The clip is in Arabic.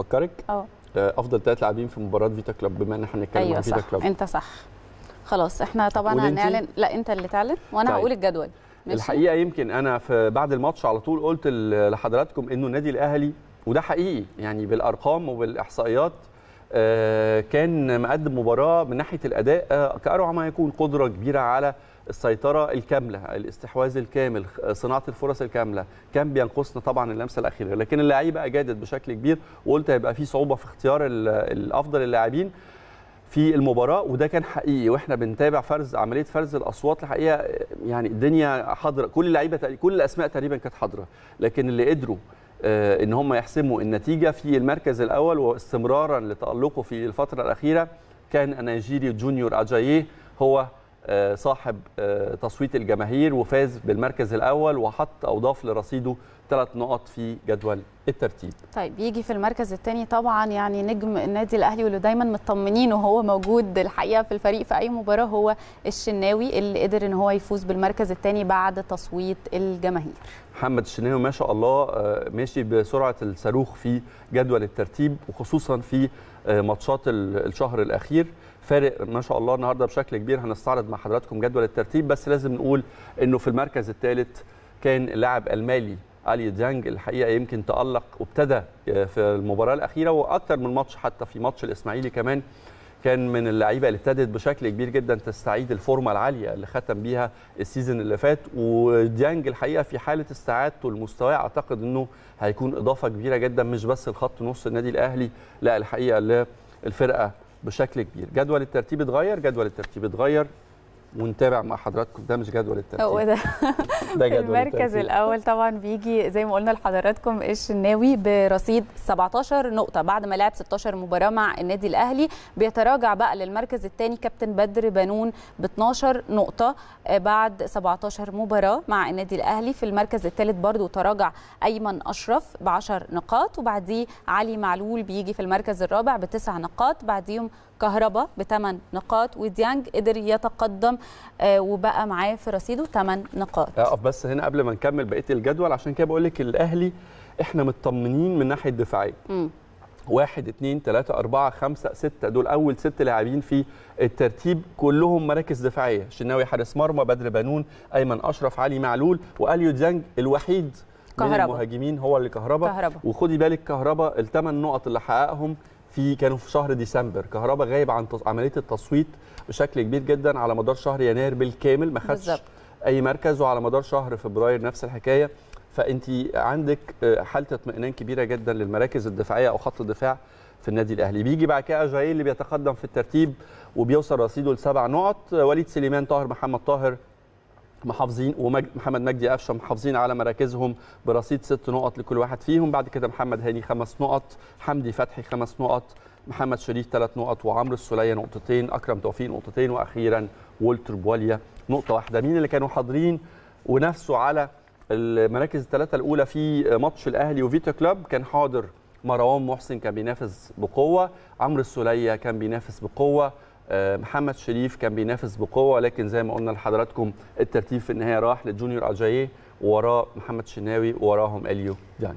افكرك اه. اه افضل ثلاث لاعبين في مباراه فيتا كلوب بما ان احنا بنتكلم أيوة عن فيتا كلوب انت صح خلاص احنا طبعا هنعلن لا انت اللي تعلن وانا طيب. هقول الجدول ماشي؟ الحقيقه يمكن انا في بعد الماتش على طول قلت لحضراتكم انه النادي الاهلي وده حقيقي يعني بالارقام وبالاحصائيات آه، كان مقدم مباراه من ناحيه الاداء آه، كاروع ما يكون قدره كبيره على السيطره الكامله الاستحواذ الكامل صناعه الفرص الكامله كان بينقصنا طبعا اللمسه الاخيره لكن اللعيبه اجادت بشكل كبير وقلت هيبقى في صعوبه في اختيار الافضل اللاعبين في المباراه وده كان حقيقي واحنا بنتابع فرز عمليه فرز الاصوات الحقيقه يعني الدنيا حاضره كل اللعيبه كل الاسماء تقريبا كانت حاضره لكن اللي قدروا آه، ان هم يحسموا النتيجه في المركز الاول واستمرارا لتالقه في الفتره الاخيره كان النيجيري جونيور اجاييه هو آه، صاحب آه، تصويت الجماهير وفاز بالمركز الاول وحط او ضاف لرصيده ثلاث نقط في جدول الترتيب طيب يجي في المركز الثاني طبعا يعني نجم النادي الاهلي واللي دايما مطمنين وهو موجود الحقيقه في الفريق في اي مباراه هو الشناوي اللي قدر ان هو يفوز بالمركز الثاني بعد تصويت الجماهير محمد الشناوي ما شاء الله آه، ماشي بسرعه الصاروخ في جدول الترتيب وخصوصا في آه، ماتشات الشهر الاخير فارق ما شاء الله النهارده بشكل كبير هنستعرض مع حضراتكم جدول الترتيب بس لازم نقول انه في المركز الثالث كان اللاعب المالي الي ديانج الحقيقه يمكن تالق وابتدى آه، في المباراه الاخيره واكثر من ماتش حتى في ماتش الاسماعيلي كمان كان من اللعيبه اللي ابتدت بشكل كبير جدا تستعيد الفورمه العاليه اللي ختم بيها السيزون اللي فات وديانج الحقيقه في حاله استعادته المستوى اعتقد انه هيكون اضافه كبيره جدا مش بس لخط نص النادي الاهلي لا الحقيقه للفرقه بشكل كبير جدول الترتيب اتغير جدول الترتيب اتغير ونتابع مع حضراتكم ده مش جدول الترتيب هو ده ده جدول المركز الترتيب. الاول طبعا بيجي زي ما قلنا لحضراتكم الشناوي برصيد 17 نقطه بعد ما لعب 16 مباراه مع النادي الاهلي بيتراجع بقى للمركز الثاني كابتن بدر بنون ب 12 نقطه آه، بعد 17 مباراه مع النادي الاهلي في المركز الثالث برضو تراجع ايمن اشرف ب 10 نقاط وبعديه علي معلول بيجي في المركز الرابع بتسع نقاط بعديهم كهربا بثمان نقاط وديانج قدر يتقدم آه، وبقى معاه في رصيده ثمان نقاط اقف آه، بس هنا قبل ما نكمل بقيه الجدول عشان كده بقول لك الاهلي احنا مطمنين من ناحيه امم واحد اثنين ثلاثة أربعة خمسة ستة دول أول ست لاعبين في الترتيب كلهم مراكز دفاعية شناوي حارس مرمى بدر بنون أيمن أشرف علي معلول وأليو ديانج الوحيد كهربا. من المهاجمين هو اللي كهربا, كهربا. وخدي بالك كهربا الثمان نقط اللي حققهم في كانوا في شهر ديسمبر كهرباء غايب عن عمليه التصويت بشكل كبير جدا على مدار شهر يناير بالكامل ما خدش اي مركز وعلى مدار شهر فبراير نفس الحكايه فانت عندك آه، حاله اطمئنان كبيره جدا للمراكز الدفاعيه او خط الدفاع في النادي الاهلي بيجي بعد كده اجايل اللي بيتقدم في الترتيب وبيوصل رصيده لسبع نقط وليد سليمان طاهر محمد طاهر محافظين ومحمد مجدي قفشه محافظين على مراكزهم برصيد ست نقط لكل واحد فيهم بعد كده محمد هاني خمس نقط حمدي فتحي خمس نقط محمد شريف ثلاث نقط وعمرو السوليه نقطتين اكرم توفيق نقطتين واخيرا ولتر بواليا نقطه واحده مين اللي كانوا حاضرين ونفسه على المراكز الثلاثه الاولى في ماتش الاهلي وفيتا كلوب كان حاضر مروان محسن كان بينافس بقوه عمرو السوليه كان بينافس بقوه آه، محمد شريف كان بينافس بقوه لكن زي ما قلنا لحضراتكم الترتيب في النهايه راح للجونيور اجاييه وراه محمد شناوي وراهم اليو ديانج